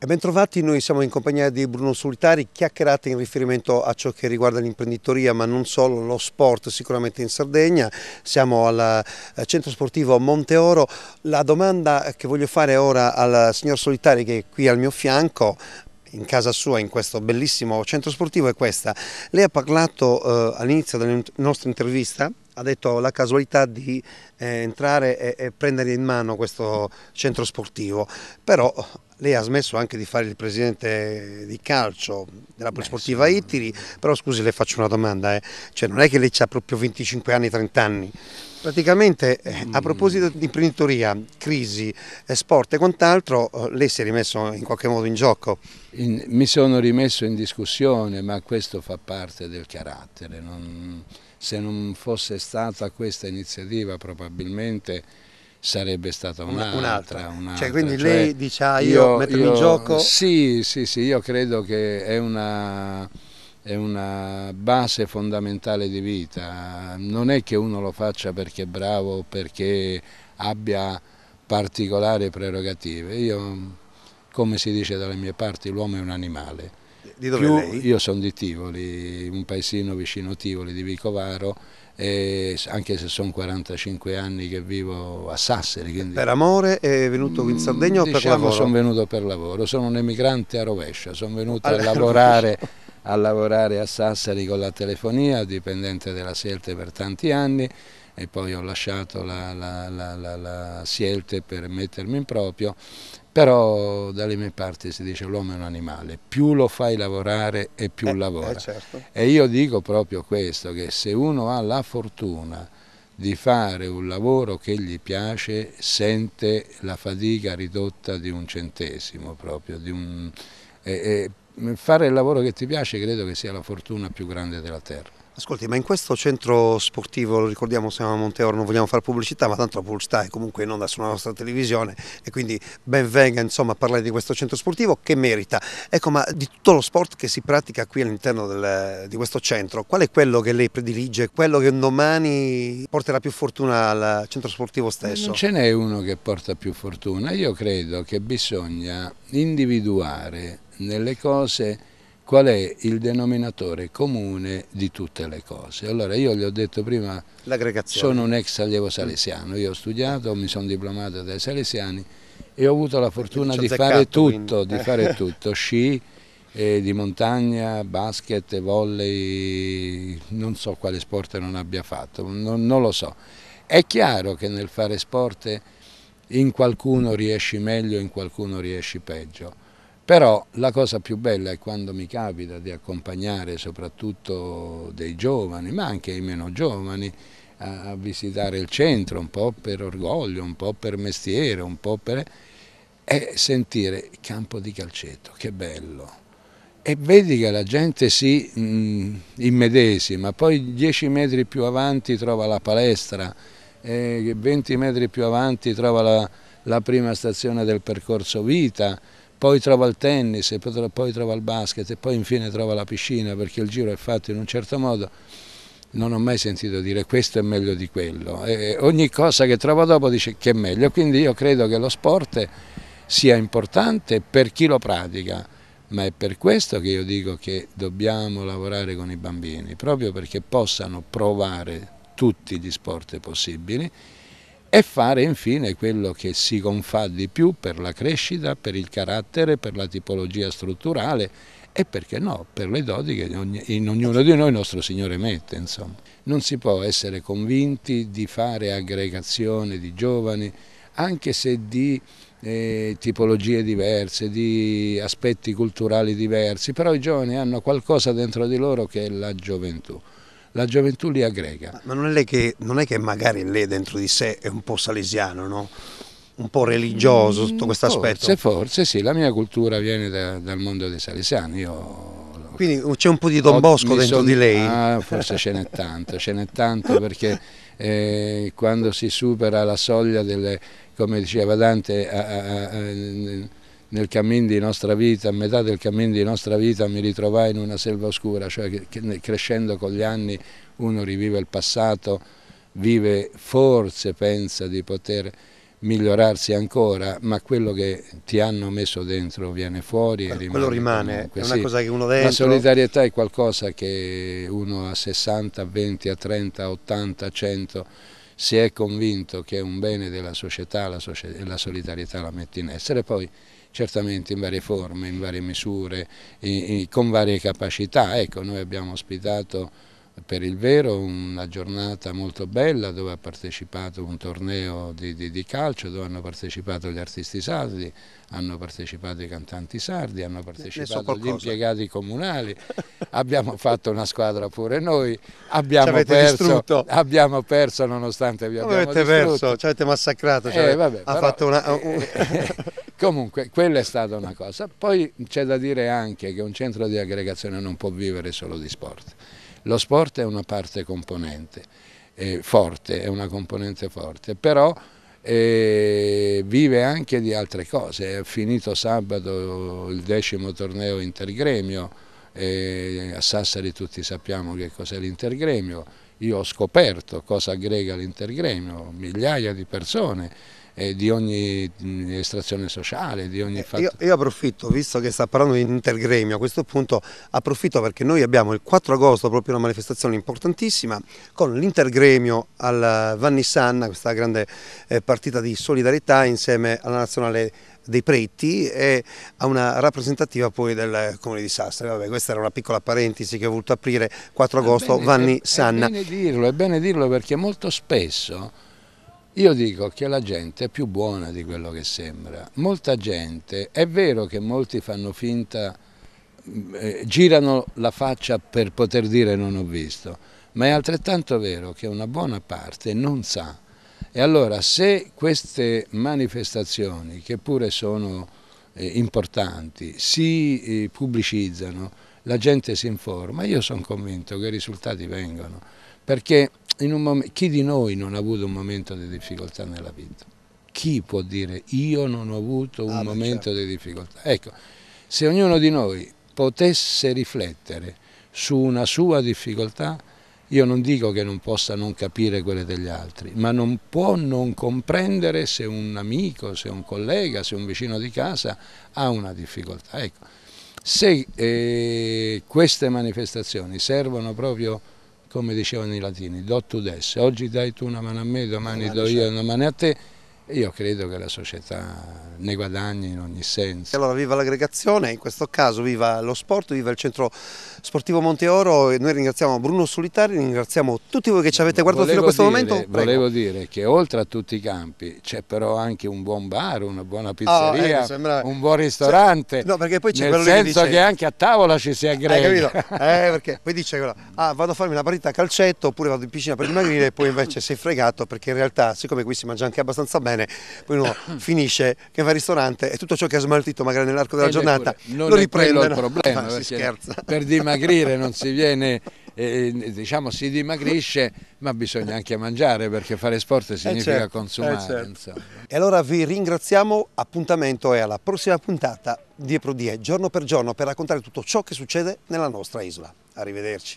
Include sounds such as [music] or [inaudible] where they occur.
E bentrovati, noi siamo in compagnia di Bruno Solitari, chiacchierate in riferimento a ciò che riguarda l'imprenditoria ma non solo, lo sport sicuramente in Sardegna, siamo al eh, centro sportivo Monte Oro. la domanda che voglio fare ora al signor Solitari che è qui al mio fianco in casa sua, in questo bellissimo centro sportivo è questa, lei ha parlato eh, all'inizio della nostra intervista ha detto la casualità di eh, entrare e, e, prendere in mano questo centro sportivo, però lei ha smesso anche di fare il presidente di calcio della Polisportiva sì. Itiri, però scusi le faccio una domanda, eh. cioè, non è che lei ha proprio 25 anni, 30 anni, praticamente eh, mm. a proposito di imprenditoria, crisi, eh, sport e quant'altro, eh, lei si è rimesso in qualche modo in gioco? In, mi sono rimesso in discussione, ma questo fa parte del carattere. Non se non fosse stata questa iniziativa probabilmente sarebbe stata un'altra. Un un cioè, quindi cioè, lei dice ah, io, io mettermi in gioco? Sì, sì, sì, io credo che è una, è una base fondamentale di vita, non è che uno lo faccia perché è bravo o perché abbia particolari prerogative, io come si dice dalle mie parti l'uomo è un animale, di dove Più, lei? Io sono di Tivoli, un paesino vicino Tivoli di Vicovaro, anche se sono 45 anni che vivo a Sassari. Quindi... Per amore è venuto in mm, Sardegna diciamo, o per diciamo lavoro? Sono venuto per lavoro, sono un emigrante a rovescia, sono venuto a, a lavorare, a lavorare a Sassari con la telefonia, dipendente della Sielte per tanti anni e poi ho lasciato la, la, la, la Sielte per mettermi in proprio però dalle mie parti si dice l'uomo è un animale, più lo fai lavorare e più eh, eh lavora. Eh, certo. E io dico proprio questo, che se uno ha la fortuna di fare un lavoro che gli piace, sente la fatica ridotta di un centesimo proprio, di un, eh, fare il lavoro che ti piace credo che sia la fortuna più grande della terra. Ascolti, ma in questo centro sportivo, lo ricordiamo, siamo a Monteoro, non vogliamo fare pubblicità, ma tanto la pubblicità è comunque in onda sulla nostra televisione e quindi ben venga insomma, a parlare di questo centro sportivo che merita. Ecco, ma di tutto lo sport che si pratica qui all'interno di questo centro, qual è quello che lei predilige, quello che domani porterà più fortuna al centro sportivo stesso? Non ce n'è uno che porta più fortuna, io credo che bisogna individuare nelle cose qual è il denominatore comune di tutte le cose. Allora io gli ho detto prima, sono un ex allievo salesiano, io ho studiato, mi sono diplomato dai salesiani e ho avuto la fortuna di fare tutto, di [laughs] fare tutto, sci, eh, di montagna, basket, volley, non so quale sport non abbia fatto, non, non lo so. È chiaro che nel fare sport in qualcuno riesci meglio, in qualcuno riesci peggio però la cosa più bella è quando mi capita di accompagnare soprattutto dei giovani, ma anche i meno giovani, a visitare il centro, un po' per orgoglio, un po' per mestiere, un po' per... e sentire il campo di calcetto, che bello. E vedi che la gente si mh, mm, immedesima, poi 10 metri più avanti trova la palestra, 20 metri più avanti trova la, la prima stazione del percorso vita, poi trova il tennis, poi trova il basket e poi infine trova la piscina perché il giro è fatto in un certo modo, non ho mai sentito dire questo è meglio di quello. E ogni cosa che trova dopo dice che è meglio, quindi io credo che lo sport sia importante per chi lo pratica, ma è per questo che io dico che dobbiamo lavorare con i bambini, proprio perché possano provare tutti gli sport possibili e fare infine quello che si confà di più per la crescita, per il carattere, per la tipologia strutturale e perché no, per le doti che in ognuno di noi il nostro Signore mette. Insomma. Non si può essere convinti di fare aggregazione di giovani, anche se di eh, tipologie diverse, di aspetti culturali diversi, però i giovani hanno qualcosa dentro di loro che è la gioventù la gioventù li aggrega. Ma non è, lei che, non è che magari lei dentro di sé è un po' salesiano, no? un po' religioso sotto questo aspetto? Forse, forse sì, la mia cultura viene da, dal mondo dei salesiani. Io... Quindi c'è un po' di Don Bosco dentro sono... di lei? Ah, forse ce n'è tanto, ce n'è tanto perché [laughs] eh, quando si supera la soglia delle, come diceva Dante, a, a, a, nel cammin di nostra vita, a metà del cammin di nostra vita mi ritrovai in una selva oscura, cioè che, crescendo con gli anni uno rivive il passato, vive forse, pensa di poter migliorarsi ancora, ma quello che ti hanno messo dentro viene fuori e rimane. Quello rimane, comunque. è una sì. cosa che uno dentro... La solidarietà è qualcosa che uno a 60, 20, a 30, a 80, a 100 si è convinto che è un bene della società, la, società, la solidarietà la mette in essere, poi certamente in varie forme, in varie misure, in, in, con varie capacità. Ecco, noi abbiamo ospitato per il vero una giornata molto bella dove ha partecipato un torneo di, di, di, calcio dove hanno partecipato gli artisti sardi, hanno partecipato i cantanti sardi, hanno partecipato so gli impiegati comunali, [laughs] abbiamo fatto una squadra pure noi, abbiamo, perso, abbiamo perso nonostante vi abbiamo avete distrutto. perso, ci avete massacrato, eh, cioè eh, vabbè, ha però, fatto una... Eh, [laughs] Comunque quella è stata una cosa. Poi c'è da dire anche che un centro di aggregazione non può vivere solo di sport. Lo sport è una parte componente, è forte, è una componente forte, però eh, vive anche di altre cose. È finito sabato il decimo torneo intergremio, eh, a Sassari tutti sappiamo che cos'è l'intergremio, io ho scoperto cosa aggrega l'intergremio, migliaia di persone eh, di ogni mm, estrazione sociale, di ogni eh, fatto. Io, io, approfitto, visto che sta parlando di intergremio, a questo punto approfitto perché noi abbiamo il 4 agosto proprio una manifestazione importantissima con l'intergremio al Vannissanna, questa grande eh, partita di solidarietà insieme alla nazionale dei preti e a una rappresentativa poi del Comune di Sastri. Vabbè, questa era una piccola parentesi che ho voluto aprire 4 agosto, è bene, Vanni è, Sanna. È bene, dirlo, è bene dirlo perché molto spesso io dico che la gente è più buona di quello che sembra. Molta gente, è vero che molti fanno finta, eh, girano la faccia per poter dire non ho visto, ma è altrettanto vero che una buona parte non sa. E allora se queste manifestazioni, che pure sono eh, importanti, si eh, pubblicizzano, la gente si informa, io sono convinto che i risultati vengano, perché mom- chi di noi non ha avuto un momento di difficoltà nella vita? Chi può dire io non ho avuto un ah, momento certo. di difficoltà? Ecco, se ognuno di noi potesse riflettere su una sua difficoltà, io non dico che non possa non capire quelle degli altri, ma non può non comprendere se un amico, se un collega, se un vicino di casa ha una difficoltà. Ecco, se eh, queste manifestazioni servono proprio come dicevano i latini, do tu des, oggi dai tu una mano a me, domani do io una mano a te io credo che la società ne guadagni in ogni senso. Allora viva l'aggregazione, in questo caso viva lo sport, viva il centro sportivo Monteoro e noi ringraziamo Bruno Solitari, ringraziamo tutti voi che ci avete guardato volevo fino a questo dire, momento. Volevo dire che oltre a tutti i campi c'è però anche un buon bar, una buona ah, pizzeria, oh, eh, un buon ristorante, cioè, no, perché poi c'è nel senso che, dice... che, anche a tavola ci si eh, aggrega. Eh, [laughs] eh, perché poi dice quello, ah, vado a farmi una partita a calcetto oppure vado in piscina per dimagrire e poi invece sei fregato perché in realtà siccome qui si mangia anche abbastanza bene bene, poi uno [coughs] finisce che va al ristorante e tutto ciò che ha smaltito magari nell'arco della eh, giornata lo riprende. Non è il problema, no, [laughs] ah, si scherza. Per dimagrire non si [laughs] viene eh, eh, diciamo si dimagrisce ma bisogna anche mangiare perché fare sport eh, significa certo, eh certo, consumare eh certo. e allora vi ringraziamo appuntamento e alla prossima puntata di Eprodie giorno per giorno per raccontare tutto ciò che succede nella nostra isola arrivederci